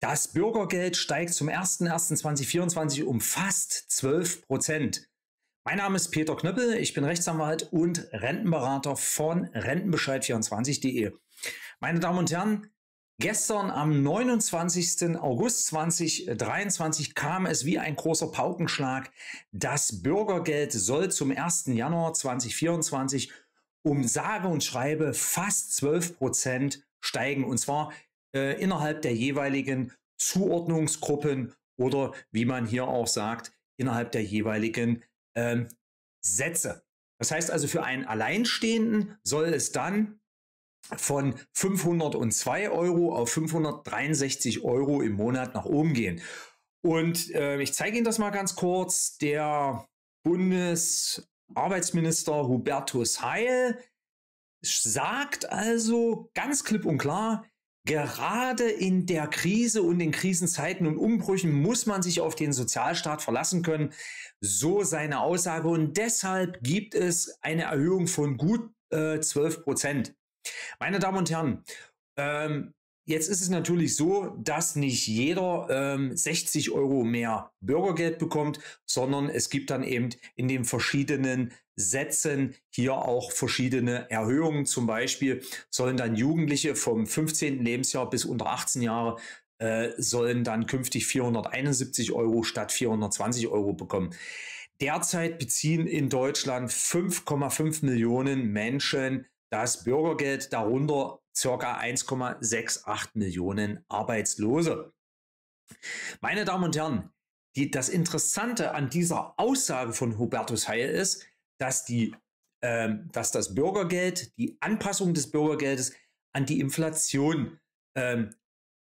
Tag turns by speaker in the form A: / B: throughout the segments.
A: Das Bürgergeld steigt zum 01.01.2024 um fast 12 Prozent. Mein Name ist Peter Knöppel, ich bin Rechtsanwalt und Rentenberater von Rentenbescheid24.de. Meine Damen und Herren, gestern am 29. August 2023 kam es wie ein großer Paukenschlag. Das Bürgergeld soll zum 1. Januar 2024 um sage und schreibe fast 12 Prozent steigen. Und zwar äh, innerhalb der jeweiligen Zuordnungsgruppen oder wie man hier auch sagt, innerhalb der jeweiligen ähm, Sätze. Das heißt also, für einen Alleinstehenden soll es dann von 502 Euro auf 563 Euro im Monat nach oben gehen. Und äh, ich zeige Ihnen das mal ganz kurz. Der Bundesarbeitsminister Hubertus Heil sagt also ganz klipp und klar, Gerade in der Krise und in Krisenzeiten und Umbrüchen muss man sich auf den Sozialstaat verlassen können. So seine Aussage. Und deshalb gibt es eine Erhöhung von gut äh, 12 Prozent. Meine Damen und Herren, ähm, Jetzt ist es natürlich so, dass nicht jeder ähm, 60 Euro mehr Bürgergeld bekommt, sondern es gibt dann eben in den verschiedenen Sätzen hier auch verschiedene Erhöhungen. Zum Beispiel sollen dann Jugendliche vom 15. Lebensjahr bis unter 18 Jahre äh, sollen dann künftig 471 Euro statt 420 Euro bekommen. Derzeit beziehen in Deutschland 5,5 Millionen Menschen das Bürgergeld, darunter ca. 1,68 Millionen Arbeitslose. Meine Damen und Herren, die, das Interessante an dieser Aussage von Hubertus Heil ist, dass, die, äh, dass das Bürgergeld, die Anpassung des Bürgergeldes an die Inflation äh,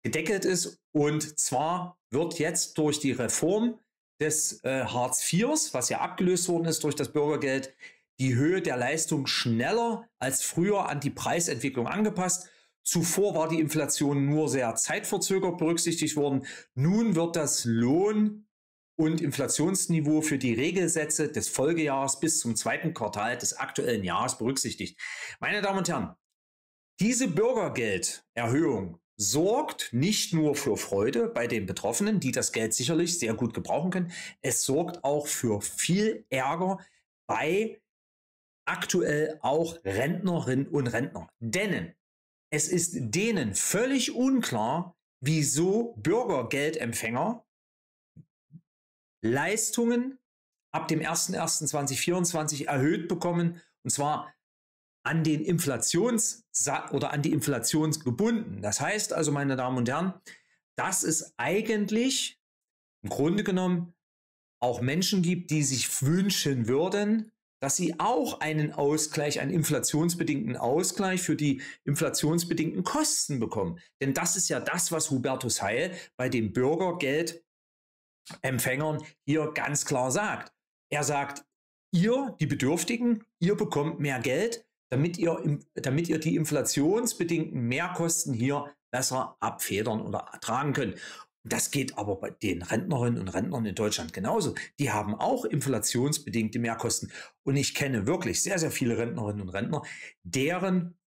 A: gedeckelt ist. Und zwar wird jetzt durch die Reform des äh, Hartz IV, was ja abgelöst worden ist durch das Bürgergeld, die Höhe der Leistung schneller als früher an die Preisentwicklung angepasst. Zuvor war die Inflation nur sehr zeitverzögert berücksichtigt worden. Nun wird das Lohn- und Inflationsniveau für die Regelsätze des Folgejahres bis zum zweiten Quartal des aktuellen Jahres berücksichtigt. Meine Damen und Herren, diese Bürgergelderhöhung sorgt nicht nur für Freude bei den Betroffenen, die das Geld sicherlich sehr gut gebrauchen können, es sorgt auch für viel Ärger bei aktuell auch Rentnerinnen und Rentner. Denn es ist denen völlig unklar, wieso Bürgergeldempfänger Leistungen ab dem 01.01.2024 erhöht bekommen, und zwar an den Inflations- oder an die Inflations gebunden. Das heißt also, meine Damen und Herren, dass es eigentlich im Grunde genommen auch Menschen gibt, die sich wünschen würden, dass sie auch einen Ausgleich, einen inflationsbedingten Ausgleich für die inflationsbedingten Kosten bekommen. Denn das ist ja das, was Hubertus Heil bei den Bürgergeldempfängern hier ganz klar sagt. Er sagt, ihr, die Bedürftigen, ihr bekommt mehr Geld, damit ihr, damit ihr die inflationsbedingten Mehrkosten hier besser abfedern oder ertragen könnt. Das geht aber bei den Rentnerinnen und Rentnern in Deutschland genauso. Die haben auch inflationsbedingte Mehrkosten. Und ich kenne wirklich sehr, sehr viele Rentnerinnen und Rentner, deren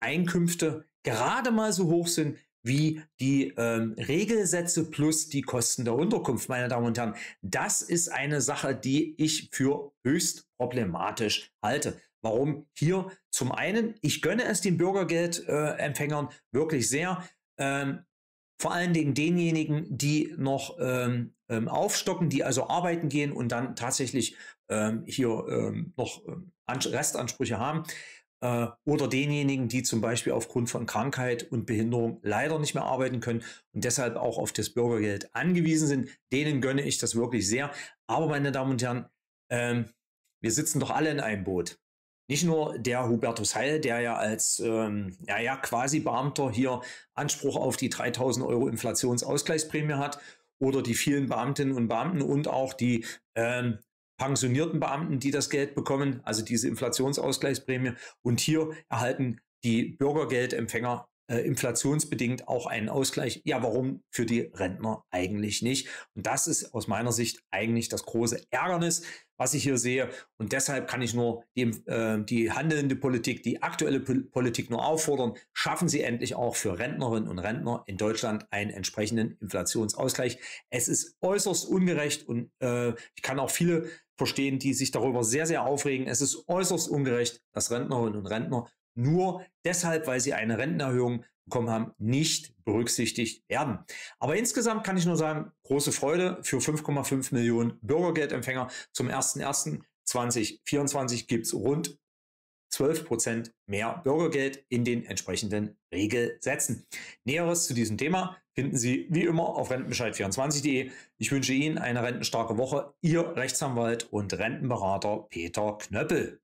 A: Einkünfte gerade mal so hoch sind wie die ähm, Regelsätze plus die Kosten der Unterkunft, meine Damen und Herren. Das ist eine Sache, die ich für höchst problematisch halte. Warum hier zum einen, ich gönne es den Bürgergeldempfängern äh, wirklich sehr. Ähm, vor allen Dingen denjenigen, die noch ähm, ähm, aufstocken, die also arbeiten gehen und dann tatsächlich ähm, hier ähm, noch ähm, Restansprüche haben äh, oder denjenigen, die zum Beispiel aufgrund von Krankheit und Behinderung leider nicht mehr arbeiten können und deshalb auch auf das Bürgergeld angewiesen sind, denen gönne ich das wirklich sehr. Aber meine Damen und Herren, ähm, wir sitzen doch alle in einem Boot nicht nur der Hubertus Heil, der ja als ähm, ja, ja, quasi Beamter hier Anspruch auf die 3000 Euro Inflationsausgleichsprämie hat oder die vielen Beamtinnen und Beamten und auch die ähm, pensionierten Beamten, die das Geld bekommen, also diese Inflationsausgleichsprämie. Und hier erhalten die Bürgergeldempfänger äh, inflationsbedingt auch einen Ausgleich. Ja, warum für die Rentner eigentlich nicht? Und das ist aus meiner Sicht eigentlich das große Ärgernis, was ich hier sehe. Und deshalb kann ich nur die, äh, die handelnde Politik, die aktuelle Pol Politik nur auffordern, schaffen Sie endlich auch für Rentnerinnen und Rentner in Deutschland einen entsprechenden Inflationsausgleich. Es ist äußerst ungerecht und äh, ich kann auch viele verstehen, die sich darüber sehr, sehr aufregen. Es ist äußerst ungerecht, dass Rentnerinnen und Rentner nur deshalb, weil sie eine Rentenerhöhung bekommen haben, nicht berücksichtigt werden. Aber insgesamt kann ich nur sagen, große Freude für 5,5 Millionen Bürgergeldempfänger. Zum 01.01.2024 gibt es rund 12 Prozent mehr Bürgergeld in den entsprechenden Regelsätzen. Näheres zu diesem Thema finden Sie wie immer auf rentenbescheid24.de. Ich wünsche Ihnen eine rentenstarke Woche. Ihr Rechtsanwalt und Rentenberater Peter Knöppel.